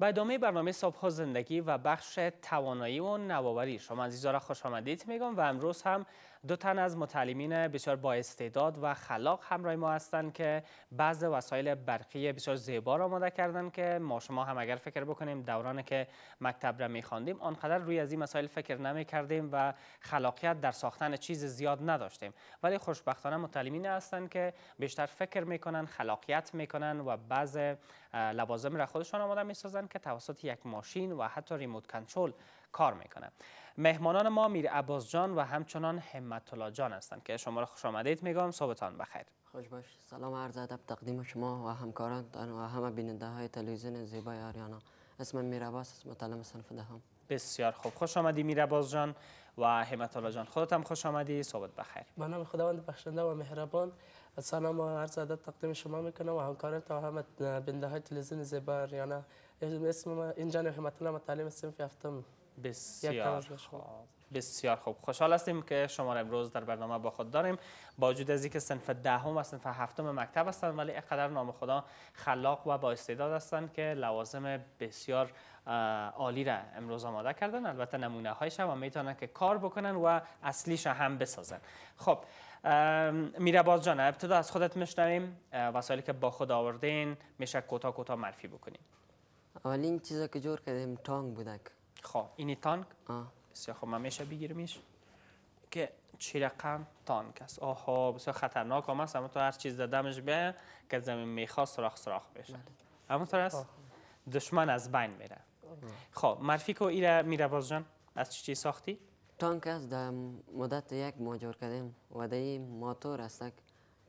به ادامه برنامه صبح زندگی و بخش توانایی و نوآوری شما عزیزا را خوش آمدید میگم و امروز هم دو تن از متعلمین بسیار با استعداد و خلاق همراه ما هستند که بعض وسایل برقی بسیار زیبا را آماده کردن که ما شما هم اگر فکر بکنیم دوران که مکتب را میخواندیم آنقدر روی از این مسائل فکر نمی کردیم و خلاقیت در ساختن چیز زیاد نداشتیم ولی خوشبختانه متعلمین هستند که بیشتر فکر میکنن خلاقیت میکنن و بعض لوازم را خودشان آماده میسازند که توسط یک ماشین و حتی ریموت کنترل کار میکنه مهمانان ما میر عباس جان و همچنان همت الله جان هستند که شما را خوش آمدید میگم صبحتان بخیر خوش باش سلام عرض ادب تقدیم شما و همکاران و همه بیننده های تلویزیون زیبای آریانا اسمم میر عباس اسم متعلم صنف دهم بسیار خوب خوش آمدی میر عباس جان و همت الله جان خودت هم خوش آمدی صحبت بخیر به خداوند بخشنده و مهربان سلام و عرض ادب تقدیم شما میکنم و همکاران تا همه بیننده های تلویزیون زیبای آریانا اسم اینجا همت الله متعلم صنف یافتم بسیار خوب بسیار خوب خوشحال هستیم که شما را امروز در برنامه با خود داریم با وجود از اینکه صنف دهم و صنف هفتم مکتب هستند ولی اقدر نام خدا خلاق و با استعداد هستند که لوازم بسیار عالی را امروز آماده کردن البته نمونه هایش هم میتونن که کار بکنن و اصلیش هم بسازن خب میره باز جان ابتدا از خودت میشنویم وسایلی که با خود آوردین میشه کوتا کوتا معرفی بکنیم اولین چیزی که جور کردیم تانگ بودک خب اینی تانک بسیار خب من میشه که چی رقم تانک است آها بسیار خطرناک هم است اما تو هر چیز دادمش به که زمین میخوا سراخ سراخ بشه بله. همونطور است دشمن از بین میره خب مرفی که ایره میره باز جان از چی چی ساختی؟ تانک است در مدت یک ماه کردیم و در موتور است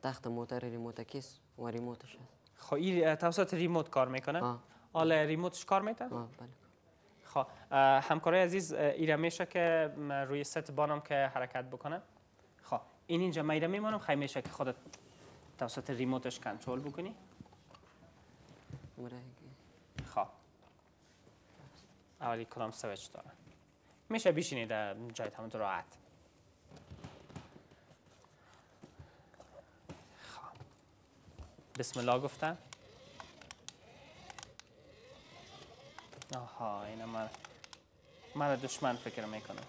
تخت موتور ریموت کیس و ریموتش است خب توسط ریموت کار میکنه؟ آله ریموتش کار میتن؟ خب همکارای عزیز میشه که روی ست بانم که حرکت بکنه خب این اینجا ما ایرمی مانم خیلی میشه که خودت توسط ریموتش کنترل بکنی خو، خب. اولی کلام سویچ داره میشه بیشینی در جای همون راحت خب بسم الله گفتم. آها اینا من مرا دشمن فکر میکنم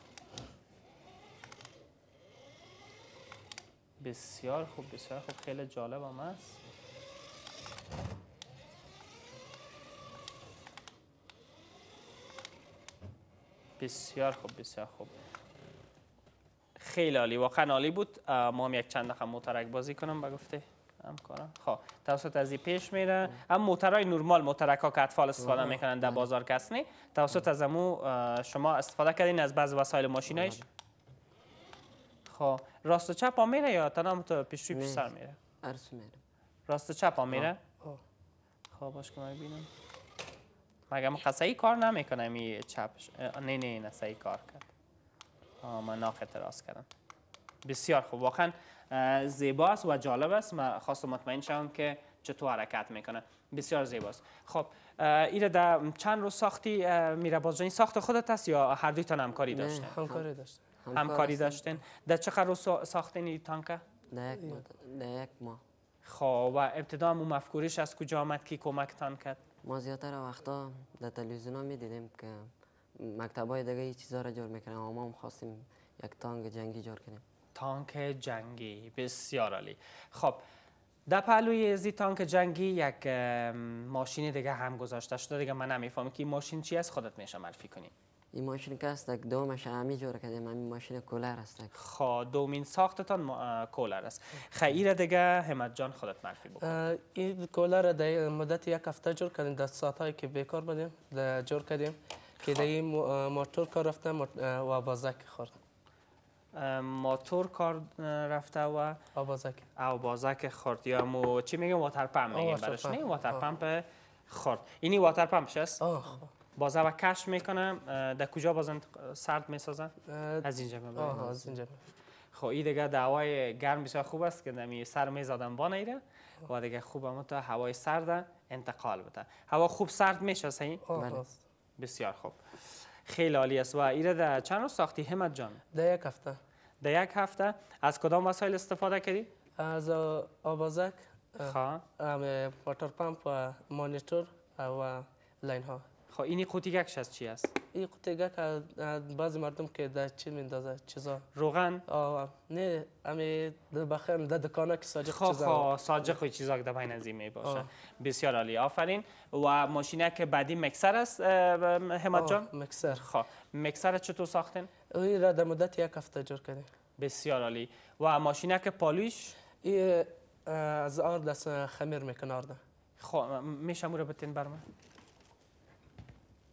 بسیار خوب بسیار خوب خیلی جالب هم هست بسیار خوب بسیار خوب خیلی عالی واقعا عالی بود ما هم یک چند دقیقه مترک بازی کنم بگفته همکاران خب توسط از پیش میره هم موترای نرمال موترکا که اطفال استفاده میکنن در بازار کسنی توسط از امو شما استفاده کردین از بعض وسایل ماشینایش خب راست و چپ ها میره یا تنها تو پیش روی پیش سر میره عرص میره راست و چپ ها میره خب باش کنم ببینم مگه ما قصه ای کار نمیکنم این چپش نه نه نه صحیح کار کرد آه من ناخت راست کردم بسیار خوب واقعا زیباست و جالب است من خواستم مطمئن شوم که چطور حرکت میکنه بسیار زیباست خب ایره در چند روز ساختی میره باز این ساخت خودت است یا هر دوی تان همکاری نه، همکاری داشتن همکاری داشتین در چقدر روز ساختین این تانکه نه یک ماه خب و ابتدا اون مفکوریش از کجا آمد کمک کمکتان کرد ما زیادتر وقتا در تلویزیون ها میدیدیم که مکتب های دیگه را جور میکنن و ما هم خواستیم یک تانک جنگی جور کنیم تانک جنگی بسیار عالی خب در پلوی زی تانک جنگی یک ماشین دیگه هم گذاشته شده دیگه من نمیفهمم که این ماشین چی است خودت میشه معرفی کنی این ماشین که است دومش همی جور کردیم همین ماشین کولر است خب دومین ساختتان کولر است خیر دیگه همت جان خودت معرفی بکن این کولر در مدت یک هفته جور کردیم در ساعت هایی که بیکار بودیم جور کردیم که خب. در این موتور کار و بازک خورد موتور کار رفته و آبازک آبازک خورد یا مو چی میگم واتر پمپ میگیم برش نه واتر پمپ خورد اینی واتر پمپ شست بازا و کش میکنم. در کجا بازن سرد میسازن از اینجا میبرم. از اینجا خب این دیگه دعوای گرم بسیار خوب است که نمی سر میزادن با نیره و دیگه خوب هم تا هوای سرد انتقال بده هوا خوب سرد میشه سین بله. بسیار خوب خیلی عالی است و ایره در چند روز ساختی همت جان؟ در یک هفته در یک هفته از کدام وسایل استفاده کردی؟ از آبازک خواه خب. پمپ و مانیتور و لاین ها خب اینی قوطی از چی است این قوطی گک از بعضی مردم که در چی میندازه چیزا روغن آه نه امی بخیر در دکانه که ساجق خو خب، چیزا خب ساجق و چیزا که در بین می باشه بسیار عالی آفرین و ماشینه که بعدی مکسر است حمد جان مکسر خو خب، مکسر چطور ساختین این را در مدت یک هفته جور کردیم بسیار عالی و ماشینه که پالیش ای از آرد خمیر میکن آرده خب میشه رو بتین برمه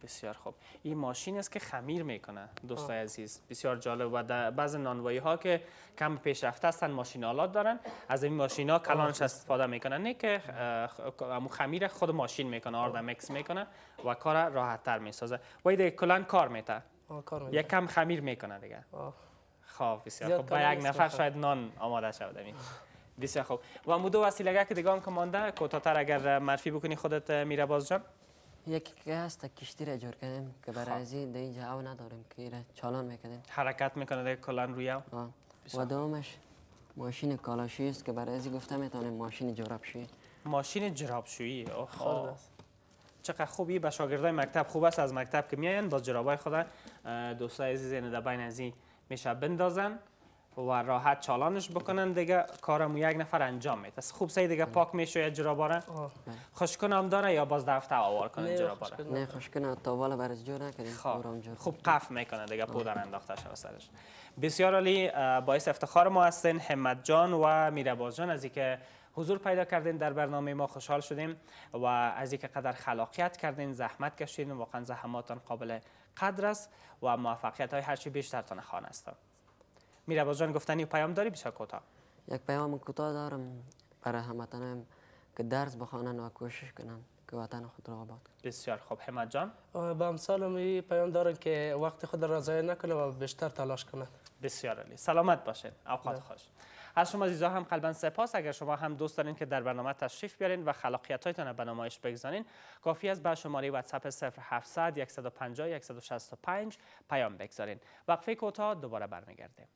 بسیار خوب این ماشین است که خمیر میکنه دوستای عزیز بسیار جالب و در بعض نانوایی ها که کم پیشرفته هستن ماشین آلات دارن از این ماشین ها کلانش استفاده میکنن نه که امو خمیر خود ماشین میکنه آرد مکس میکنه و کار راحت تر میسازه و ایده کلان کار میتا یک کم خمیر میکنه دیگه خب بسیار خوب با یک نفر شاید نان آماده شود بسیار خوب و مودو وسیله که دیگه هم کمانده اگر معرفی بکنی خودت میره باز جان یک هست کشتی جور کردیم که برای از خب. این اینجا او نداریم که ایره چالان میکردیم حرکت میکنه در کلا روی او و دومش ماشین کالاشی است که برای ازی گفته میتونیم ماشین جرابشویی ماشین جرابشویی آخ چقدر خوبی به شاگردای مکتب خوب است از مکتب که میاین با جرابای خودن دوستای عزیز در بین ازی میشه بندازن و راحت چالانش بکنن دیگه کارم یک نفر انجام میده خوب سعی دیگه پاک میشه یا جراباره خشکن هم داره یا باز دفتر آوار کنه جراباره نه خشکن والا برز جو نکنیم خب. خوب قف میکنه دیگه پودر انداخته شو سرش بسیار علی باعث افتخار ما هستین همت جان و میرباز جان از اینکه حضور پیدا کردین در برنامه ما خوشحال شدیم و از اینکه قدر خلاقیت کردین زحمت کشیدین واقعا زحماتان قابل قدر است و موفقیت های هرچی بیشترتان خان هستم میره بازجان گفتنی پیام داری بسیار کوتاه یک پیام کوتاه دارم برای هموطنم که درس بخوانن و کوشش کنن که وطن خود را آباد بسیار خوب حمد جان به امثالم پیام دارم که وقت خود را ضایع نکنه و بیشتر تلاش کنه بسیار علی سلامت باشین اوقات بله. خوش از شما عزیزا هم قلبا سپاس اگر شما هم دوست دارین که در برنامه تشریف بیارین و خلاقیت هایتان به نمایش بگذارین کافی است به شماره واتساپ 0700 150 165 پیام بگذارین وقفه کوتاه دوباره برمیگردیم